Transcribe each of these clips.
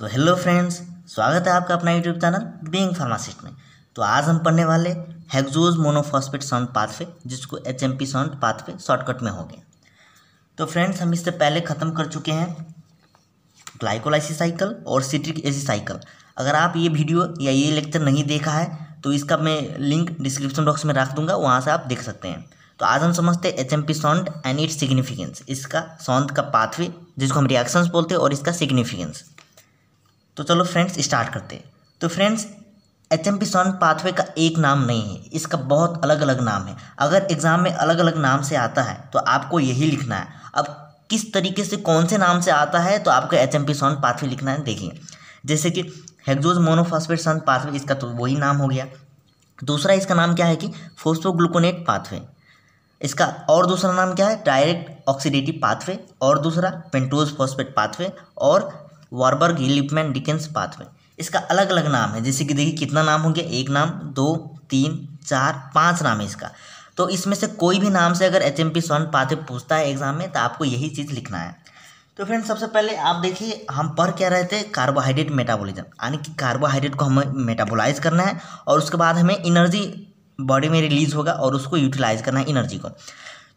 तो hello friends स्वागत है आपका अपना यूट्यूब चैनल बीइंग फार्मासिस्ट में तो आज हम पढ़ने वाले हेक्जोज मोनोफॉस्फेट साउंड पाथवे जिसको H M P shunt pathway shortcut में हो गया तो फ्रेंड्स हम इससे पहले ख़त्म कर चुके हैं ग्लाइकोलाइसिस साइकिल और सिट्रिक एसिड साइकिल अगर आप ये वीडियो या ये लेक्चर नहीं देखा है तो इसका मैं लिंक डिस्क्रिप्शन बॉक्स में रख दूंगा वहाँ से आप देख सकते हैं तो आज हम समझते हैं H M P shunt and its significance इसका साउंड का पाथवे जिसको हम रिएक्शंस बोलते हैं और इसका सिग्निफिकेंस तो चलो फ्रेंड्स स्टार्ट करते हैं तो friends H M P shunt pathway का एक नाम नहीं है इसका बहुत अलग अलग नाम है अगर एग्ज़ाम में अलग अलग नाम से आता है तो आपको यही लिखना है अब किस तरीके से कौन से नाम से आता है तो आपको H M P shunt pathway लिखना है देखिए जैसे कि हेक्जोज मोनोफॉस्फेट सॉन पाथवे इसका तो वही नाम हो गया दूसरा इसका नाम क्या है कि फोस्फोग्लूकोनेट पाथवे इसका और दूसरा नाम क्या है डायरेक्ट ऑक्सीडेटिव पाथवे और दूसरा पेंटोज फॉस्फेट पाथवे और वार्बर्ग लिपमैन डिकेंस पाथवे इसका अलग अलग नाम है जैसे कि देखिए कितना नाम हो गया एक नाम दो तीन चार पाँच नाम है इसका तो इसमें से कोई भी नाम से अगर एच एम पी स्वर्ण पाथे पूछता है एग्जाम में तो आपको यही चीज़ लिखना है तो फ्रेंड सबसे पहले आप देखिए हम पढ़ क्या रहे थे कार्बोहाइड्रेट मेटाबॉलिज्म यानी कि कार्बोहाइड्रेट को हमें मेटाबोलाइज करना है और उसके बाद हमें एनर्जी बॉडी में रिलीज होगा और उसको यूटिलाइज करना है इनर्जी को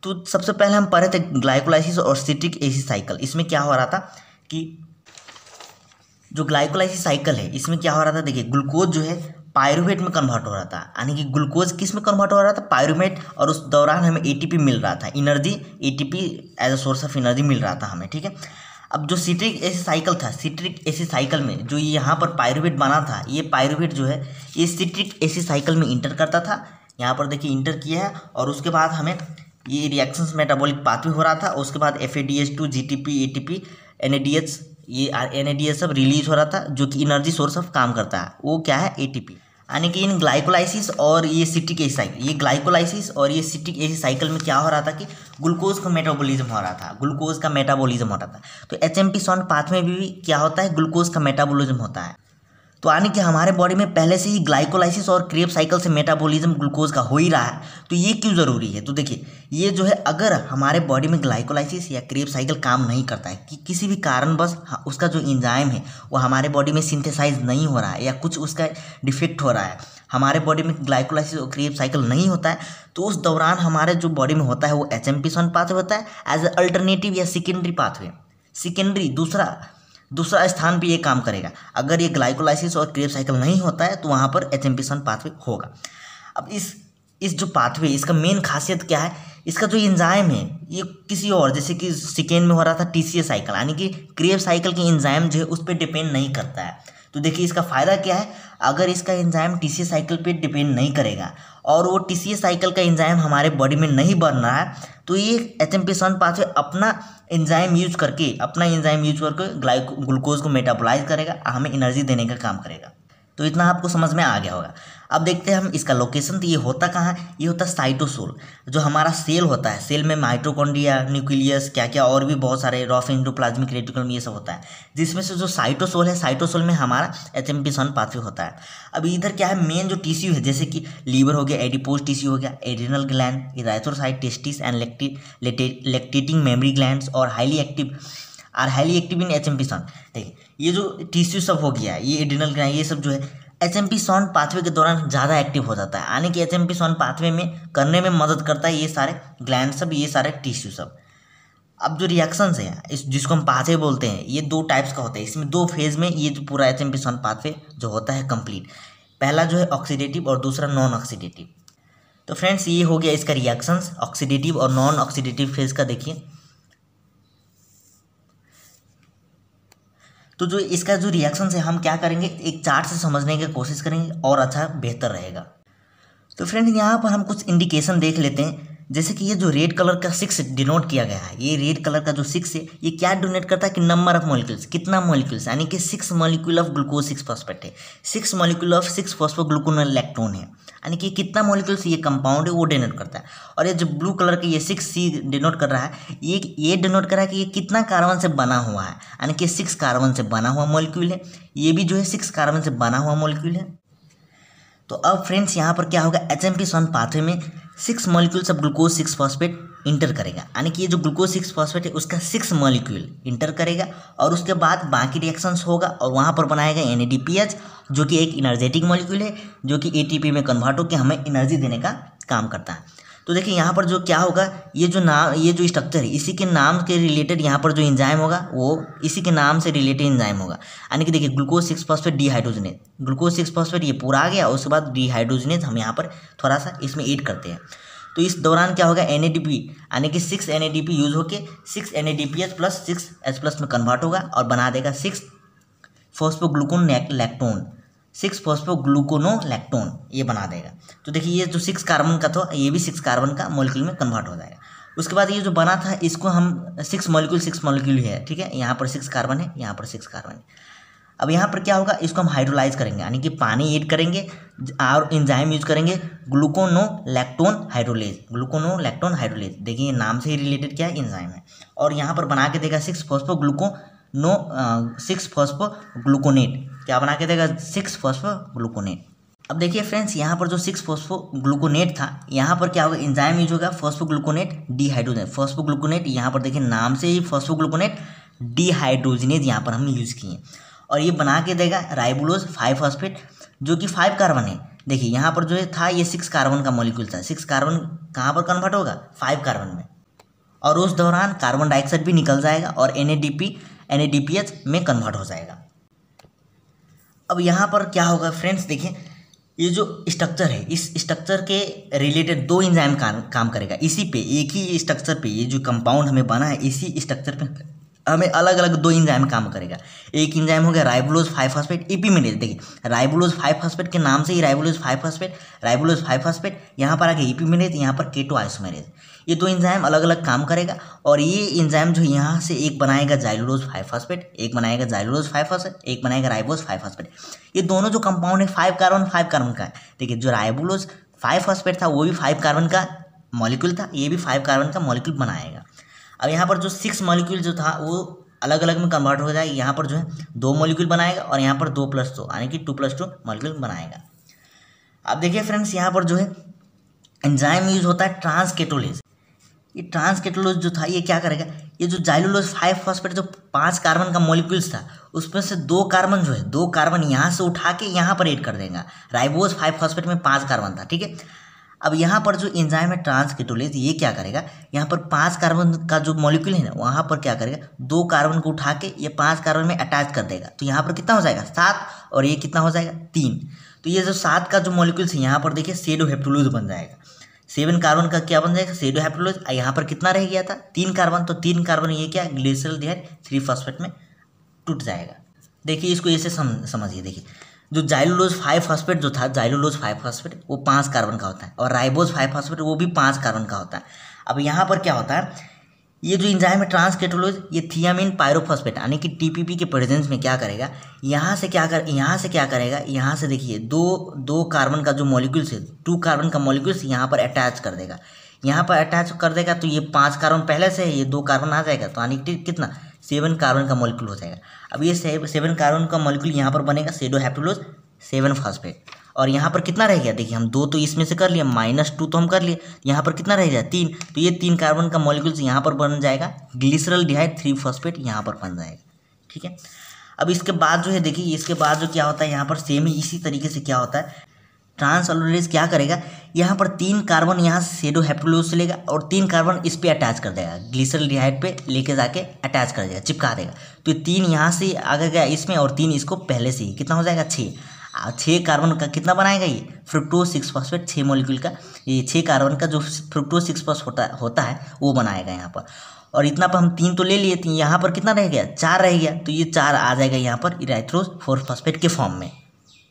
तो सबसे पहले हम पढ़े थे ग्लाइकोलाइसिस और सिट्रिक एसिड साइकिल इसमें क्या हो रहा था कि जो ग्लाइकोलाइसिस साइकिल है इसमें क्या हो रहा था देखिए ग्लूकोज जो है पायरोमेट में कन्वर्ट हो रहा था यानी कि ग्लूकोज किस में कन्वर्ट हो रहा था पायरोमेट और उस दौरान हमें एटीपी मिल रहा था energy ATP as a source of energy मिल रहा था हमें ठीक है अब जो सिट्रिक एसिड साइकिल था सिट्रिक एसिड साइकिल में जो ये यहाँ पर पायरूवेट बना था ये पायरूवेट जो है ये सिट्रिक एसिड साइकिल में इंटर करता था यहाँ पर देखिए इंटर किया है और उसके बाद हमें ये रिएक्शंस मेटाबॉलिक पाथवे हो रहा था उसके बाद F A D H two G T P A T P N A D H ये एन सब रिलीज हो रहा था जो कि एनर्जी सोर्स ऑफ काम करता है वो क्या है एटीपी यानी कि इन ग्लाइकोलाइसिस और ये एसी साइकिल ये ग्लाइकोलाइसिस और ये सिटिक एसी साइकिल में क्या हो रहा था कि ग्लूकोज का मेटाबॉलिज्म हो रहा था ग्लूकोज का मेटाबॉलिज्म हो रहा था तो एच एम पी पाथ में भी क्या होता है ग्लूकोज का मेटाबॉलिज्म होता है तो यानी कि हमारे बॉडी में पहले से ही ग्लाइकोलाइसिस और क्रेप साइकिल से मेटाबॉलिज्म ग्लूकोज का हो ही रहा है तो ये क्यों ज़रूरी है तो देखिए ये जो है अगर हमारे बॉडी में ग्लाइकोलाइसिस या क्रेप साइकिल काम नहीं करता है कि किसी भी बस हाँ, उसका जो इंजाइम है वो हमारे बॉडी में सिंथेसाइज नहीं हो रहा है या कुछ उसका डिफेक्ट हो रहा है हमारे बॉडी में ग्लाइकोलाइसिस और क्रेप साइकिल नहीं होता है तो उस दौरान हमारे जो बॉडी में होता है वो H M P shunt pathway होता है एज अल्टरनेटिव या सेकेंडरी पाथवे सेकेंडरी दूसरा दूसरा स्थान पर ये काम करेगा अगर ये ग्लाइकोलाइसिस और क्रेब साइकिल नहीं होता है तो वहाँ पर एच एम पाथवे होगा अब इस इस जो पाथवे इसका मेन खासियत क्या है इसका जो इंजाइम है ये किसी और जैसे कि सिकेंड में हो रहा था टी साइकिल यानी कि क्रेब साइकिल के इंजाइम जो है उस पर डिपेंड नहीं करता है तो देखिए इसका फ़ायदा क्या है अगर इसका एंजाइम टी सी साइकिल पर डिपेंड नहीं करेगा और वो टी सी साइकिल का एंजाइम हमारे बॉडी में नहीं बन रहा है तो ये H M P shunt pathway अपना एंजाइम यूज करके अपना एंजाइम यूज करके ग्लाइको ग्लूकोज को मेटाबोलाइज करेगा हमें एनर्जी देने का काम करेगा तो इतना आपको समझ में आ गया होगा अब देखते हैं हम इसका लोकेशन तो ये होता कहाँ ये होता साइटोसोल जो हमारा सेल होता है सेल में माइट्रोकोंडिया न्यूक्लियस क्या क्या और भी बहुत सारे रॉफ इंडोप्लाज्मिक रेटिकुलम ये सब होता है जिसमें से जो साइटोसोल है साइटोसोल में हमारा H M P shunt pathway होता है अब इधर क्या है मेन जो टिश्यू है जैसे कि लीवर हो गया एडिपोज टिश्यू हो गया adrenal gland erythrocyte testis and lactating mammary gland और highly active are highly active in H M P shunt देखिए ये जो टिश्यू सब हो गया ये एडिनल ग्रैंड ये सब जो है H M P shunt pathway के दौरान ज़्यादा एक्टिव हो जाता है यानी कि H M P shunt pathway में करने में मदद करता है ये सारे ग्लैंड सब ये सारे टिश्यू सब अब जो रिएक्शंस हैं इस जिसको हम पाथवे बोलते हैं ये दो टाइप्स का होता है इसमें दो फेज़ में ये जो पूरा H M P shunt pathway जो होता है कंप्लीट पहला जो है ऑक्सीडेटिव और दूसरा नॉन ऑक्सीडेटिव तो फ्रेंड्स ये हो गया इसका रिएक्शंस ऑक्सीडेटिव और नॉन ऑक्सीडेटिव फेज़ का देखिए तो जो इसका जो रिएक्शन है हम क्या करेंगे एक चार्ट से समझने की कोशिश करेंगे और अच्छा बेहतर रहेगा तो फ्रेंड यहाँ पर हम कुछ इंडिकेशन देख लेते हैं जैसे कि ये जो रेड कलर का सिक्स डिनोट किया गया है ये रेड कलर का जो सिक्स है ये क्या डोनेट करता है कि नंबर ऑफ मॉलिक्यूल्स कितना मॉलिक्यूल्स यानी कि six molecule of glucose six phosphate है six molecule of six phospho glucono lactone है यानी कि कितना मोलिकुल्स ये कंपाउंड है वो डिनोट करता है और ये जो ब्लू कलर का ये सिक्स सी डिनोट कर रहा है ये ये डिनोट कर रहा है कि ये कितना कार्बन से बना हुआ है यानी कि सिक्स कार्बन से बना हुआ मोलिक्यूल है ये भी जो है सिक्स कार्बन से बना हुआ मोलिक्यूल है तो अब फ्रेंड्स यहाँ पर क्या होगा H M P shunt pathway में six molecules of glucose six phosphate enter करेगा यानी कि ये जो ग्लूकोज सिक्स फॉस्फेट है उसका सिक्स मॉलिक्यूल इंटर करेगा और उसके बाद बाकी रिएक्शंस होगा और वहाँ पर बनाएगा एन जो कि एक इनर्जेटिक मॉलिक्यूल है जो कि ए में कन्वर्ट होकर हमें एनर्जी देने का काम करता है तो देखिए यहाँ पर जो क्या होगा ये जो नाम ये जो स्ट्रक्चर है इसी के नाम के रिलेटेड यहाँ पर जो इंजाइम होगा वो इसी के नाम से रिलेटेड इंजाइम होगा यानी कि देखिए glucose six phosphate dehydrogenase glucose six phosphate ये पूरा आ गया उसके बाद डीहाइड्रोजनेज हम यहाँ पर थोड़ा सा इसमें ऐड करते हैं तो इस दौरान क्या होगा एन यानी कि सिक्स एन यूज़ होकर six N plus six H plus में कन्वर्ट होगा और बना देगा six phosphoglucono lactone six phosphoglucono lactone ये बना देगा तो देखिए ये जो सिक्स कार्बन का था ये भी सिक्स कार्बन का मोलिक्यूल में कन्वर्ट हो जाएगा उसके बाद ये जो बना था इसको हम सिक्स मोलिक्यूल सिक्स मोलिक्यूल है ठीक है यहाँ पर सिक्स कार्बन है यहाँ पर सिक्स कार्बन है अब यहाँ पर क्या होगा इसको हम हाइड्रोलाइज करेंगे यानी कि पानी ऐड करेंगे और इंजाइम यूज करेंगे gluconolactone hydrolase gluconolactone hydrolase देखिए नाम से ही रिलेटेड क्या है इंजाइम है और यहाँ पर बना के देगा six phosphoglucono six phosphogluconate क्या बना के देगा सिक्स फॉस्फो ग्लूकोनेट अब देखिए फ्रेंड्स यहाँ पर जो सिक्स फोस्फो ग्लूकोनेट था यहाँ पर क्या होगा इंजाइम यूज होगा phosphogluconate dehydrogen phosphogluconate यहाँ पर देखिए नाम से ही फोस्फो ग्लूकोनेट डीहाइड्रोजनेज यहाँ पर हम यूज़ किए और ये बना के देगा राइबुलोज फाइव फॉस्फेट जो कि फाइव कार्बन है देखिए यहाँ पर जो है था ये सिक्स कार्बन का मॉलिक्यूल था सिक्स कार्बन कहाँ पर कन्वर्ट होगा फाइव कार्बन में और उस दौरान कार्बन डाइऑक्साइड भी निकल जाएगा और एन ए में कन्वर्ट हो जाएगा अब यहाँ पर क्या होगा फ्रेंड्स देखिए ये जो स्ट्रक्चर है इस स्ट्रक्चर के रिलेटेड दो इंजाइम काम काम करेगा इसी पे एक ही स्ट्रक्चर पे ये जो कंपाउंड हमें बना है इसी स्ट्रक्चर पे हमें अलग अलग दो इंजाइम काम करेगा एक इंजाइम हो गया राइबुलोज फाइव पी इपीमिनेज देखिए राइबुलोज फाइव फॉस्फेट के नाम से ही ribulose five phosphate ribulose five phosphate यहाँ पर आके इपीमिनेज e यहाँ पर केटो आइसोमेरेज ये दो इंजाइम अलग अलग काम करेगा और ये इंजाइम जो यहाँ से एक बनाएगा जाइलोज फाइव फॉस्फेट एक बनाएगा जाइलोज फाइव फॉस्फेट एक बनाएगा राइबोज फाइव फॉस्फेट ये दोनों जो कंपाउंड है फाइव कार्बन फाइव कार्बन का है देखिए जो राइबुलोज फाइव फॉस्फेट था वो भी फाइव कार्बन का मॉलिक्यूल था ये भी फाइव कार्बन का मॉलिक्यूल बनाएगा अब यहाँ पर जो सिक्स मॉलिक्यूल जो था वो अलग अलग में कन्वर्ट हो जाएगा यहाँ पर जो है दो मॉलिक्यूल बनाएगा और यहाँ पर दो प्लस दो यानी कि टू प्लस टू मॉलिक्यूल बनाएगा अब देखिए फ्रेंड्स यहाँ पर जो है एंजाइम यूज होता है ट्रांसकेटोलेज ये ट्रांसकेटोलोज जो था ये क्या करेगा ये जो जाइलोलोज फाइव फॉस्फेट जो पांच कार्बन का मॉलिक्यूल्स था उसमें से दो कार्बन जो है दो कार्बन यहाँ से उठा के यहाँ पर एड कर देगा राइबोज फाइव फॉस्फेट में पांच कार्बन था ठीक है अब यहाँ पर जो इंजाइम है ट्रांसकेटोलेज ये क्या करेगा यहाँ पर पांच कार्बन का जो मॉलिक्यूल है ना वहाँ पर क्या करेगा दो कार्बन को उठा के ये पांच कार्बन में अटैच कर देगा तो यहाँ पर कितना हो जाएगा सात और ये कितना हो जाएगा तीन तो ये जो सात का जो मॉलिक्यूल्स है यहाँ पर देखिए सेडो हेप्टोलोज बन जाएगा सेवन कार्बन का क्या बन जाएगा सेडो हेप्टोलोज यहाँ पर कितना रह गया था तीन कार्बन तो तीन कार्बन ये क्या ग्लेशियल दिया थ्री फॉस्फेट में टूट जाएगा देखिए इसको ऐसे समझिए देखिए जो जाइलोलोज फाइव फॉस्फेट जो था जाइलोलोज फाइव फॉस्फेट वो पाँच कार्बन का होता है और राइबोज फाइव फॉस्फेट वो भी पाँच कार्बन का होता है अब यहाँ पर क्या होता है ये जो इंजाइम है ट्रांसकेटोलोज ये थियामिन पायरोफॉस्फेट यानी कि टीपीपी के प्रेजेंस में क्या करेगा यहाँ से क्या कर यहाँ से क्या करेगा यहाँ से देखिए दो दो कार्बन का जो मॉलिक्यूल्स है टू कार्बन का मॉलिक्यूल्स यहाँ पर अटैच कर देगा यहाँ पर अटैच कर देगा तो ये पाँच कार्बन पहले से है ये दो कार्बन आ जाएगा तो यानी कितना सेवन कार्बन का मॉलिक्यूल हो जाएगा अब ये सेवन कार्बन का मॉलिक्यूल यहाँ पर बनेगा सेडो हैप्टोलोज सेवन फॉस्फेट और यहाँ पर कितना रह गया देखिए हम दो तो इसमें से कर लिए माइनस टू तो हम कर लिए यहाँ पर कितना रह गया तीन तो ये तीन कार्बन का मॉलिक्यूल्स यहाँ पर बन जाएगा ग्लिसरल डिहाइड थ्री फॉस्फेट यहाँ पर बन जाएगा ठीक है अब इसके बाद जो है देखिए इसके बाद जो क्या होता है यहाँ पर सेम ही इसी तरीके से क्या होता है ट्रांस क्या करेगा यहाँ पर तीन कार्बन यहाँ सेडो हेप्टोलोज से लेगा और तीन कार्बन इस पर अटैच कर देगा ग्लिसरल डिहाइड पे लेके जाके अटैच कर देगा चिपका देगा तो तीन यहाँ से आगे गया इसमें और तीन इसको पहले से ही कितना हो जाएगा छः छः कार्बन का कितना बनाएगा ये फ्रुक्टो सिक्स फॉस्फेट छः मोलिक्यूल का ये छः कार्बन का जो फ्रुक्टो सिक्स फॉस होता होता है वो बनाएगा यहाँ पर और इतना पर हम तीन तो ले लिए यहाँ पर कितना रह गया चार रह गया तो ये चार आ जाएगा यहाँ पर इराइथ्रोज फोर फॉस्फेट के फॉर्म में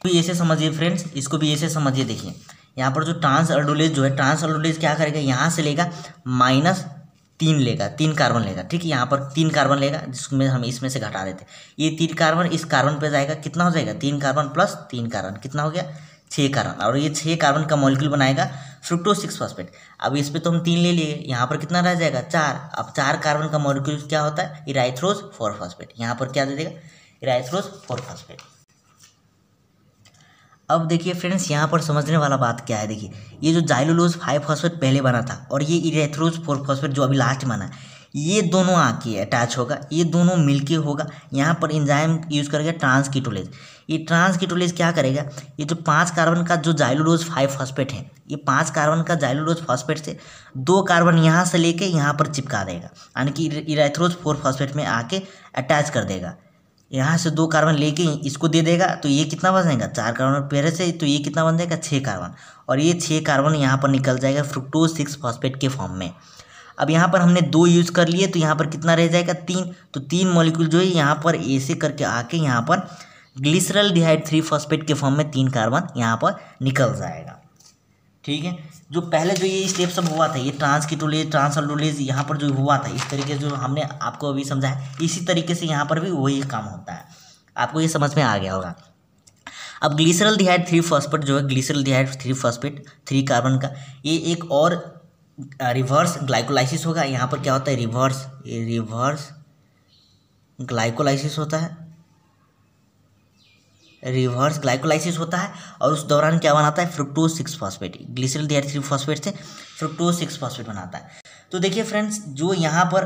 भी ऐसे समझिए फ्रेंड्स इसको भी ऐसे समझिए देखिए यहाँ पर जो ट्रांस अल्डोलेज जो है ट्रांस अर्डोलेज क्या करेगा यहाँ से लेगा माइनस तीन लेगा तीन कार्बन लेगा ठीक है यहाँ पर तीन कार्बन लेगा जिसमें हम इसमें से घटा देते ये तीन कार्बन इस कार्बन पे जाएगा कितना हो जाएगा तीन कार्बन प्लस तीन कार्बन कितना हो गया छः कार्बन और ये छः कार्बन का मॉलिक्यूल बनाएगा फ्रुक्टो सिक्स फॉस्पेट अब इस पर तो हम तीन ले लिए यहाँ पर कितना रह जाएगा चार अब चार कार्बन का मॉलिक्यूल क्या होता है इराइथ्रोज फोर फॉस्पेट यहाँ पर क्या दे देगा इराइथ्रोज फोर फॉस्पेट अब देखिए फ्रेंड्स यहाँ पर समझने वाला बात क्या है देखिए ये जो जाइलोलोज फाइव फॉस्फेट पहले बना था और ये इरेथ्रोज फोर फॉस्फेट जो अभी लास्ट बना ये दोनों आके अटैच होगा ये दोनों मिलके होगा यहाँ पर इंजाइम यूज़ करेगा ट्रांसकीटोलेज ये ट्रांसकीटोलेज क्या करेगा ये जो पांच कार्बन का जो जाइलोलोज फाइव फॉस्फेट है ये पांच कार्बन का जाइलोलोज फॉस्फेट से दो कार्बन यहाँ से लेके यहाँ पर चिपका देगा यानी कि इराथ्रोज फोर फॉस्फेट में आके अटैच कर देगा यहाँ से दो कार्बन लेके इसको दे देगा तो ये कितना बन जाएगा चार कार्बन पेरे से तो ये कितना बन जाएगा छः कार्बन और ये छः कार्बन यहाँ पर निकल जाएगा फ्रुक्टोज सिक्स फॉस्फेट के फॉर्म में अब यहाँ पर हमने दो यूज़ कर लिए तो यहाँ पर कितना रह जाएगा तीन तो तीन मॉलिक्यूल जो है यहाँ पर ऐसे करके आके यहाँ पर ग्लिसरल डिहाइड थ्री फॉस्फेट के फॉर्म में तीन कार्बन यहाँ पर निकल जाएगा ठीक है जो पहले जो ये स्टेप सब हुआ था ये ट्रांस की टूलेज ट्रांस टूलेज यहाँ पर जो हुआ था इस तरीके से जो हमने आपको अभी समझाया इसी तरीके से यहाँ पर भी वही काम होता है आपको ये समझ में आ गया होगा अब ग्लिसरल दिहाइड थ्री फॉस्फेट जो है glyceraldehyde three phosphate three carbon का ये एक और रिवर्स ग्लाइकोलाइसिस होगा यहाँ पर क्या होता है रिवर्स रिवर्स ग्लाइकोलाइसिस होता है रिवर्स ग्लाइकोलाइसिस होता है और उस दौरान क्या बनाता है fructo six phosphate glyceraldehyde three phosphate से फ्रुक्टो सिक्स फॉस्फेट बनाता है तो देखिए फ्रेंड्स जो यहाँ पर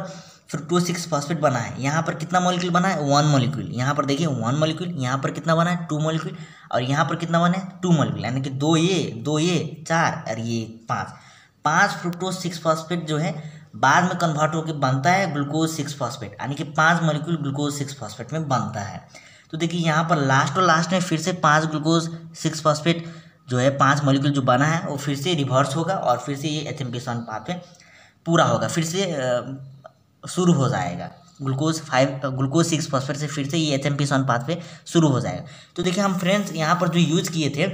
फ्रुक्टो सिक्स फॉस्फेट बना है यहाँ पर कितना मॉलिक्यूल बना है वन मॉलिक्यूल यहाँ पर देखिए वन मॉलिक्यूल यहाँ पर कितना बना है टू मॉलिक्यूल और यहाँ पर कितना बना है टू मॉलिक्यूल यानी कि दो ये दो ये चार और ये पाँच पाँच फ्रुक्टो सिक्स फॉस्फेट जो है बाद में कन्वर्ट होकर बनता है ग्लूकोज सिक्स फॉस्फेट यानी कि पाँच मॉलिक्यूल ग्लूकोज सिक्स फॉस्फेट में बनता है तो देखिए यहाँ पर लास्ट और लास्ट में फिर से पाँच ग्लूकोज सिक्स फॉस्फेट जो है पाँच मॉलिक्यूल जो बना है वो फिर से रिवर्स होगा और फिर से ये एच एम पाथ पूरा होगा फिर से शुरू हो जाएगा glucose five glucose six phosphate से फिर से ये एच एम पाथ पे शुरू हो जाएगा तो देखिए हम फ्रेंड्स यहाँ पर जो यूज़ किए थे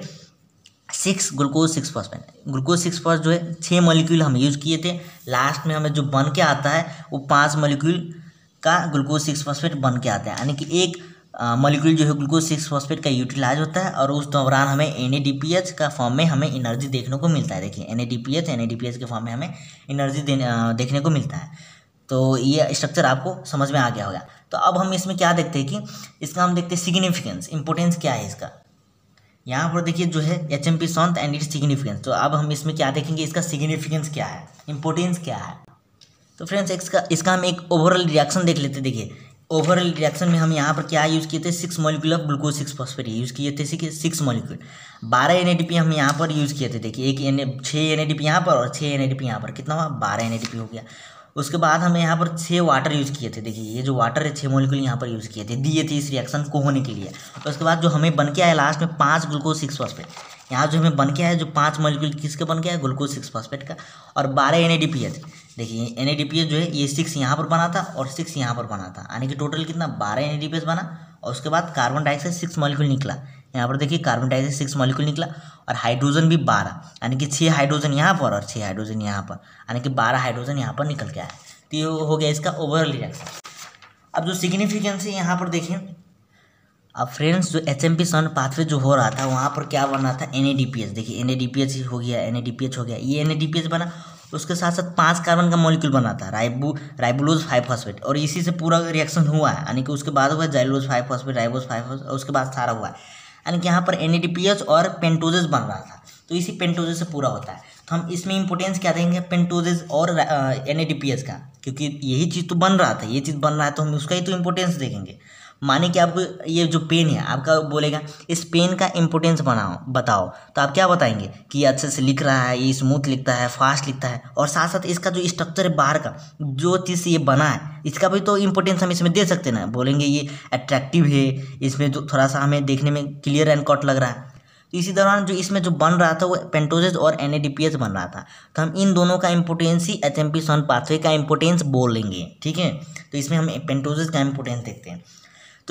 six glucose six phosphate glucose six फॉस जो है छः मॉलिक्यूल हम यूज़ किए थे लास्ट में हमें जो बन के आता है वो पाँच मॉलिक्यूल का ग्लूकोज सिक्स फॉस्फेट बन के आता है यानी कि एक मॉलिक्यूल जो है ग्लूकोज सिक्स फॉस्फेट का यूटिलाइज होता है और उस दौरान हमें एन का फॉर्म में हमें एनर्जी देखने को मिलता है देखिए एन ए के फॉर्म में हमें एनर्जी देखने को मिलता है तो ये स्ट्रक्चर आपको समझ में आ गया होगा तो अब हम इसमें क्या देखते हैं कि इसका हम देखते हैं सिग्निफिकेंस इंपोर्टेंस क्या है इसका यहाँ पर देखिए जो है H M P shunt and its significance तो अब हम इसमें क्या देखेंगे इसका सिग्निफिकेंस क्या है इंपोर्टेंस क्या है तो फ्रेंड्स इसका इसका हम एक ओवरऑल रिएक्शन देख लेते हैं देखिए ओवरऑल रिएक्शन में हम यहाँ पर क्या यूज़ किए थे six molecule of glucose six phosphate use किए थे सिक्स मॉलिक्यूल बारह एन हम यहाँ पर यूज़ किए थे देखिए एक एन छः एन यहाँ पर और छः एन यहाँ पर कितना हुआ बारह एन हो गया उसके बाद हमें यहाँ पर छः वाटर यूज़ किए थे देखिए ये जो वाटर है छः मोलिकुल यहाँ पर यूज़ किए थे दिए थे इस रिएक्शन को होने के लिए तो उसके बाद जो हमें बन के आया लास्ट में पाँच ग्लूकोज सिक्स फॉस्फेट यहाँ जो हमें बन के आया जो पाँच मोलिकुल किसके बन के आया ग्लूकोज सिक्स फॉस्फेट का और बारह एन देखिए एन जो है ये सिक्स यहाँ पर बना था और सिक्स यहाँ पर बना था यानी कि टोटल कितना बारह एन बना और उसके बाद कार्बन डाइऑक्साइड सिक्स मॉलिक्यूल निकला यहाँ पर देखिए कार्बन डाइऑक्साइड सिक्स मॉलिक्यूल निकला और हाइड्रोजन भी बारह यानी कि छः हाइड्रोजन यहाँ पर और छः हाइड्रोजन यहाँ पर यानी कि बारह हाइड्रोजन यहाँ पर निकल के आया तो ये हो गया इसका ओवरऑल रिएक्शन अब जो सिग्निफिकेंस है यहाँ पर देखें अब फ्रेंड्स जो H M P shunt pathway जो हो रहा था वहाँ पर क्या बना था N A D P H देखिए N A D P H हो गया N A D P H हो गया ये N A D P H बना उसके साथ साथ पांच कार्बन का मॉलिक्यूल बना था राइबू राइबुलोज फाइव फॉस्फेट और इसी से पूरा रिएक्शन हुआ है यानी कि उसके बाद हुआ xylose five phosphate ribose five phosphate उसके बाद सारा हुआ है यानी कि यहाँ पर एन और पेंटोजेस बन रहा था तो इसी पेंटोजेस से पूरा होता है तो हम इसमें इंपोर्टेंस क्या देंगे पेंटोजेस और एन का क्योंकि यही चीज़ तो बन रहा था ये चीज़ बन रहा है तो हम उसका ही तो इम्पोर्टेंस देखेंगे माने कि आपको ये जो पेन है आपका बोलेगा इस पेन का इम्पोर्टेंस बनाओ बताओ तो आप क्या बताएंगे कि ये अच्छे से लिख रहा है ये स्मूथ लिखता है फास्ट लिखता है और साथ साथ इसका जो स्ट्रक्चर है बाहर का जो चीज़ ये बना है इसका भी तो इम्पोर्टेंस हम इसमें दे सकते ना बोलेंगे ये अट्रैक्टिव है इसमें जो थोड़ा सा हमें देखने में क्लियर एंड कट लग रहा है तो इसी दौरान जो इसमें जो बन रहा था वो पेंटोजेज और एन बन रहा था तो हम इन दोनों का इम्पोर्टेंस ही H M P shunt pathway का इम्पोर्टेंस बोलेंगे ठीक है तो इसमें हम पेंटोजेज का इम्पोर्टेंस देखते हैं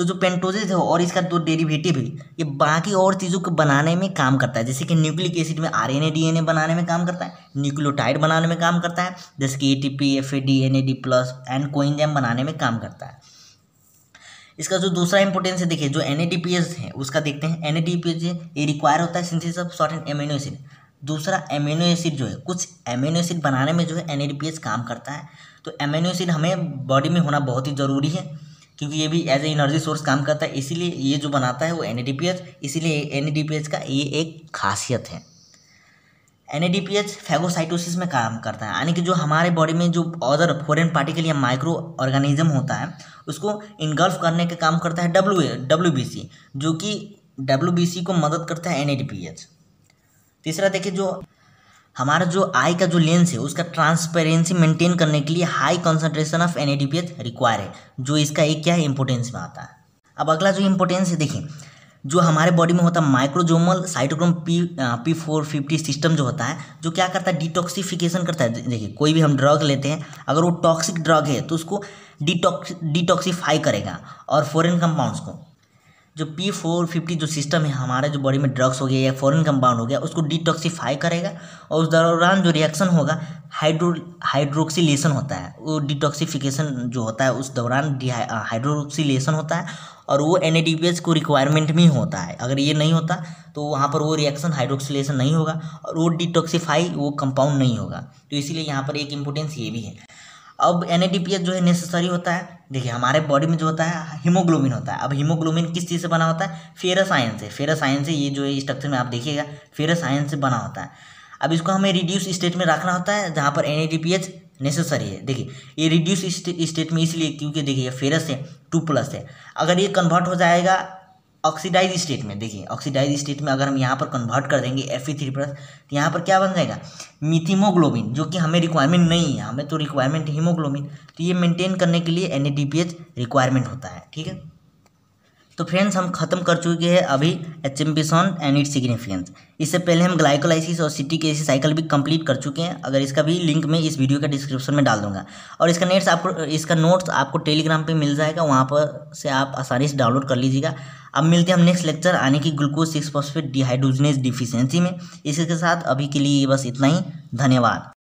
तो जो पेंटोजेज है और इसका दो डेरिवेटिव है ये बाकी और चीज़ों को बनाने में काम करता है जैसे कि न्यूक्लिक एसिड में आर एन बनाने में काम करता है न्यूक्लियोटाइड बनाने में काम करता है जैसे कि A T P F A D N A D plus and coenzyme बनाने में काम करता है इसका जो दूसरा इंपॉर्टेंस है देखिए जो एन है उसका देखते हैं एन ये रिक्वायर होता है synthesis of certain amino acid दूसरा एमिनो एसिड जो है कुछ एमिनो एसिड बनाने में जो है एन काम करता है तो एमिनो एसिड हमें बॉडी में होना बहुत ही ज़रूरी है क्योंकि ये भी एज ए एनर्जी सोर्स काम करता है इसीलिए ये जो बनाता है वो एन इसीलिए एन का ये एक खासियत है एन फेगोसाइटोसिस में काम करता है यानी कि जो हमारे बॉडी में जो अदर फॉरेन पार्टिकल या माइक्रो ऑर्गेनिज्म होता है उसको इनगल्फ करने का काम करता है डब्ल्यू डब्ल्यू जो कि डब्ल्यू को मदद करता है एन तीसरा देखिए जो हमारा जो आई का जो लेंस है उसका ट्रांसपेरेंसी मेंटेन करने के लिए high concentration of N require है जो इसका एक क्या है इंपोर्टेंस में आता है अब अगला जो इंपोर्टेंस है देखिए जो हमारे बॉडी में होता है microsomal cytochrome P P four fifty system जो होता है जो क्या करता है डिटॉक्सिफिकेशन करता है देखिए कोई भी हम ड्रग लेते हैं अगर वो टॉक्सिक ड्रग है तो उसको डिटॉक्स डिटॉक्सीफाई करेगा और फॉरेन कंपाउंड्स को जो पी फोर फिफ्टी जो सिस्टम है हमारा जो बॉडी में ड्रग्स हो गया या फॉरन कंपाउंड हो गया उसको डिटॉक्सीफाई करेगा और उस दौरान जो रिएक्शन होगा हाइड्रो हाइड्रोक्सीलेशन होता है वो डिटॉक्सीफिकेशन जो होता है उस दौरान हाइड्रोक्सीलेशन होता है और वो एन को रिक्वायरमेंट में होता है अगर ये नहीं होता तो वहाँ पर वो रिएक्शन हाइड्रोक्सीलेशन नहीं होगा और वो डिटॉक्सीफाई वो कंपाउंड नहीं होगा तो इसीलिए यहाँ पर एक इम्पोर्टेंस ये भी है अब एन जो है नेसेसरी होता है देखिए हमारे बॉडी में जो होता है हीमोग्लोबिन होता है अब हीमोग्लोबिन किस चीज़ से बना होता है फेरस आयन से फेरस आयन से ये जो है स्ट्रक्चर में आप देखिएगा फेरस आयन से बना होता है अब इसको हमें रिड्यूस स्टेट में रखना होता है जहाँ पर एन नेसेसरी है देखिए ये रिड्यूस स्टेट में इसलिए क्योंकि देखिए फेरस है टू प्लस है अगर ये कन्वर्ट हो जाएगा ऑक्सीडाइज स्टेट में देखिए ऑक्सीडाइज स्टेट में अगर हम यहाँ पर कन्वर्ट कर देंगे एफ ई थ्री प्लस तो यहाँ पर क्या बन जाएगा मिथीमोग्लोबिन जो कि हमें रिक्वायरमेंट नहीं है हमें तो रिक्वायरमेंट हीमोग्लोबिन तो ये मेंटेन करने के लिए एन रिक्वायरमेंट होता है ठीक है तो फ्रेंड्स हम खत्म कर चुके हैं अभी H M shunt and it significance इससे पहले हम ग्लाइकोलाइसिस और सिटी के ऐसी साइकिल भी कंप्लीट कर चुके हैं अगर इसका भी लिंक मैं इस वीडियो का डिस्क्रिप्शन में डाल दूंगा और इसका नेट्स आपको इसका नोट्स आपको टेलीग्राम पे मिल जाएगा वहाँ पर से आप आसानी से डाउनलोड कर लीजिएगा अब मिलते हैं हम नेक्स्ट लेक्चर आने की glucose six phosphate dehydrogenase deficiency में इसी के साथ अभी के लिए बस इतना ही धन्यवाद